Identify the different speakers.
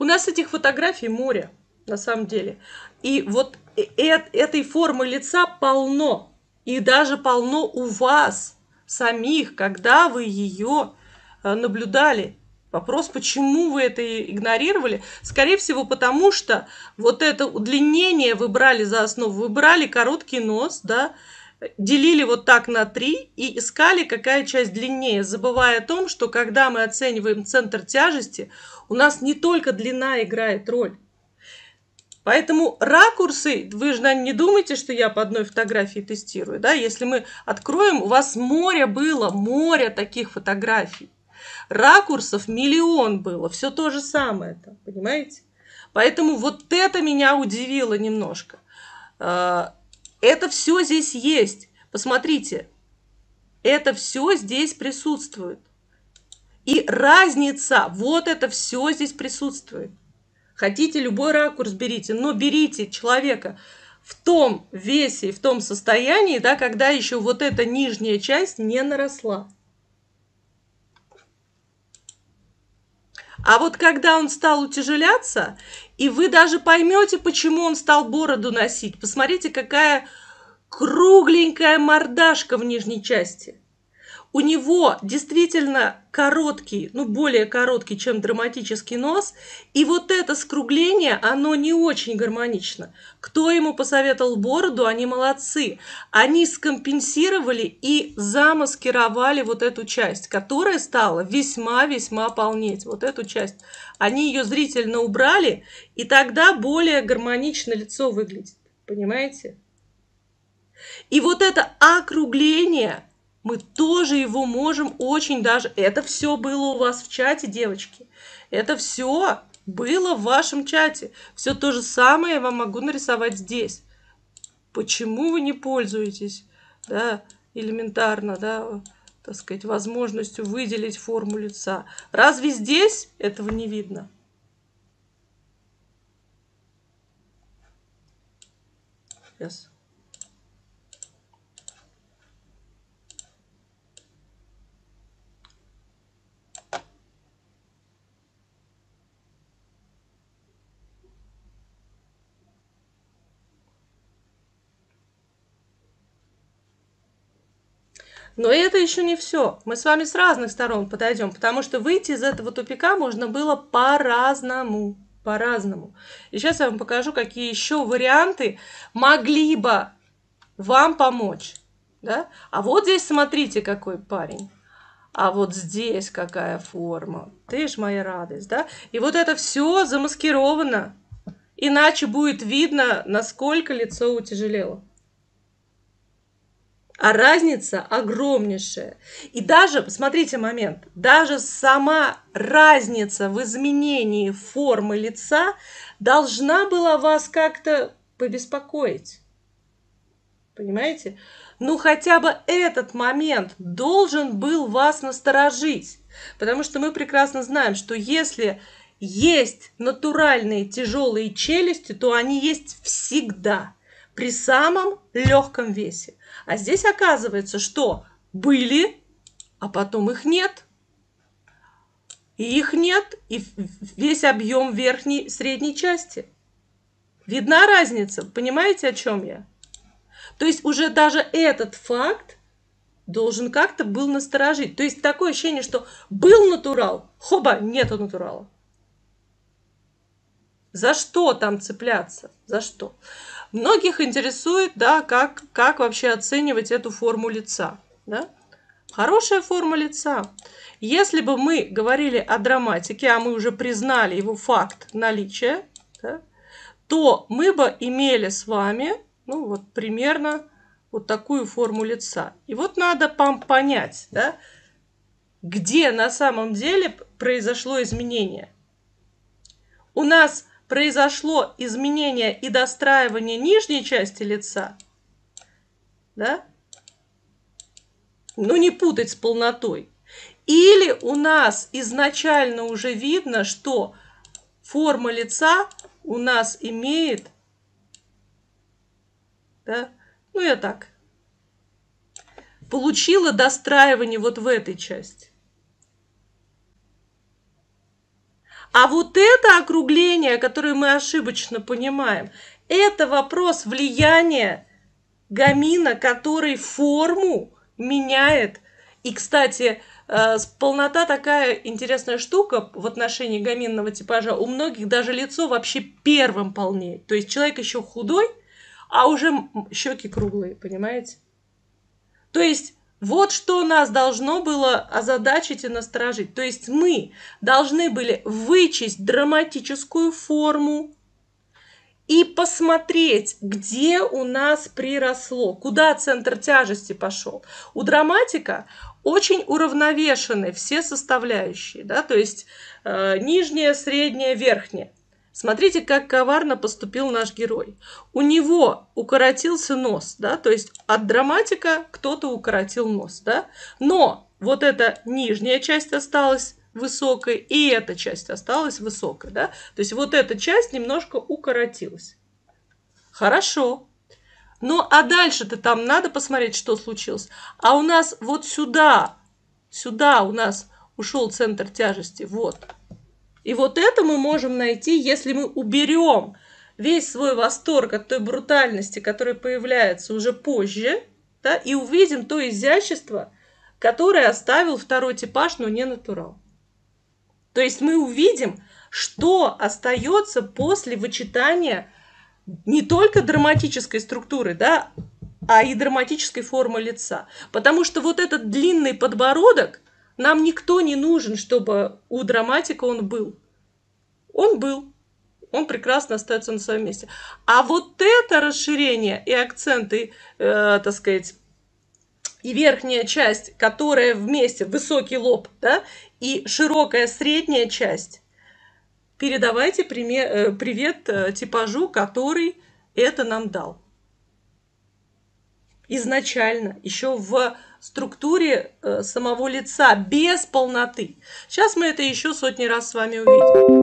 Speaker 1: У нас этих фотографий море, на самом деле. И вот э, э этой формы лица полно. И даже полно у вас самих, когда вы ее э, наблюдали. Вопрос, почему вы это игнорировали? Скорее всего, потому что вот это удлинение вы брали за основу. Вы брали короткий нос, да, делили вот так на три и искали, какая часть длиннее, забывая о том, что когда мы оцениваем центр тяжести, у нас не только длина играет роль. Поэтому ракурсы, вы же, наверное, не думайте, что я по одной фотографии тестирую. Да? Если мы откроем, у вас море было, море таких фотографий. Ракурсов миллион было, все то же самое, понимаете? Поэтому вот это меня удивило немножко. А, это все здесь есть. Посмотрите, это все здесь присутствует. И разница, вот это все здесь присутствует. Хотите, любой ракурс берите, но берите человека в том весе и в том состоянии, да, когда еще вот эта нижняя часть не наросла. А вот когда он стал утяжеляться, и вы даже поймете, почему он стал бороду носить. Посмотрите, какая кругленькая мордашка в нижней части у него действительно короткий, ну более короткий, чем драматический нос, и вот это скругление, оно не очень гармонично. Кто ему посоветовал бороду, они молодцы. Они скомпенсировали и замаскировали вот эту часть, которая стала весьма-весьма полнеть. Вот эту часть. Они ее зрительно убрали, и тогда более гармонично лицо выглядит. Понимаете? И вот это округление – мы тоже его можем очень даже... Это все было у вас в чате, девочки. Это все было в вашем чате. Все то же самое я вам могу нарисовать здесь. Почему вы не пользуетесь? Да, элементарно, да, так сказать, возможностью выделить форму лица. Разве здесь этого не видно? Сейчас. Но это еще не все. Мы с вами с разных сторон подойдем, потому что выйти из этого тупика можно было по-разному. По-разному. И сейчас я вам покажу, какие еще варианты могли бы вам помочь. Да? А вот здесь смотрите, какой парень. А вот здесь какая форма. Ты ж моя радость, да? И вот это все замаскировано. Иначе будет видно, насколько лицо утяжелело а разница огромнейшая. И даже, посмотрите момент, даже сама разница в изменении формы лица должна была вас как-то побеспокоить. Понимаете? Ну, хотя бы этот момент должен был вас насторожить. Потому что мы прекрасно знаем, что если есть натуральные тяжелые челюсти, то они есть всегда – при самом легком весе. А здесь оказывается, что были, а потом их нет. И их нет, и весь объем верхней, средней части. Видна разница, понимаете, о чем я? То есть уже даже этот факт должен как-то был насторожить. То есть такое ощущение, что был натурал, хоба, нету натурала. За что там цепляться? За что? Многих интересует, да, как, как вообще оценивать эту форму лица. Да? Хорошая форма лица. Если бы мы говорили о драматике, а мы уже признали его факт наличия, да, то мы бы имели с вами, ну вот примерно вот такую форму лица. И вот надо понять, да, где на самом деле произошло изменение. У нас произошло изменение и достраивание нижней части лица, да, ну не путать с полнотой, или у нас изначально уже видно, что форма лица у нас имеет, да, ну я так, получила достраивание вот в этой части. А вот это округление, которое мы ошибочно понимаем, это вопрос влияния гамина, который форму меняет. И, кстати, э, полнота такая интересная штука в отношении гаминного типажа. У многих даже лицо вообще первым полнеет. То есть человек еще худой, а уже щеки круглые, понимаете? То есть вот что нас должно было озадачить и насторожить. То есть мы должны были вычесть драматическую форму и посмотреть, где у нас приросло, куда центр тяжести пошел. У драматика очень уравновешены все составляющие, да, то есть э, нижняя, средняя, верхняя. Смотрите, как коварно поступил наш герой. У него укоротился нос, да, то есть от драматика кто-то укоротил нос, да, но вот эта нижняя часть осталась высокой, и эта часть осталась высокой, да, то есть вот эта часть немножко укоротилась. Хорошо. Ну, а дальше-то там надо посмотреть, что случилось. А у нас вот сюда, сюда у нас ушел центр тяжести, вот, и вот это мы можем найти, если мы уберем весь свой восторг от той брутальности, которая появляется уже позже, да, и увидим то изящество, которое оставил второй типаж, но не натурал. То есть мы увидим, что остается после вычитания не только драматической структуры, да, а и драматической формы лица. Потому что вот этот длинный подбородок – нам никто не нужен, чтобы у драматика он был. Он был. Он прекрасно остается на своем месте. А вот это расширение и акценты, э, так сказать, и верхняя часть, которая вместе, высокий лоб, да, и широкая средняя часть, передавайте пример, э, привет э, типажу, который это нам дал изначально, еще в структуре э, самого лица, без полноты. Сейчас мы это еще сотни раз с вами увидим.